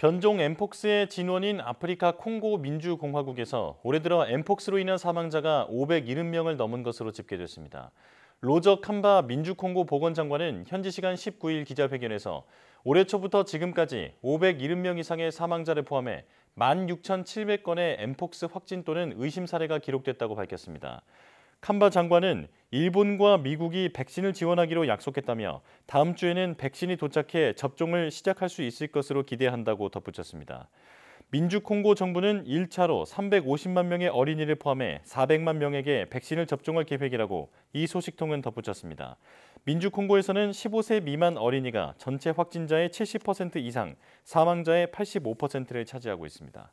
변종 엠폭스의 진원인 아프리카 콩고 민주공화국에서 올해 들어 엠폭스로 인한 사망자가 570명을 넘은 것으로 집계됐습니다. 로저 캄바 민주콩고 보건장관은 현지 시간 19일 기자회견에서 올해 초부터 지금까지 570명 이상의 사망자를 포함해 16,700건의 엠폭스 확진 또는 의심 사례가 기록됐다고 밝혔습니다. 칸바 장관은 일본과 미국이 백신을 지원하기로 약속했다며 다음 주에는 백신이 도착해 접종을 시작할 수 있을 것으로 기대한다고 덧붙였습니다. 민주콩고 정부는 1차로 350만 명의 어린이를 포함해 400만 명에게 백신을 접종할 계획이라고 이 소식통은 덧붙였습니다. 민주콩고에서는 15세 미만 어린이가 전체 확진자의 70% 이상, 사망자의 85%를 차지하고 있습니다.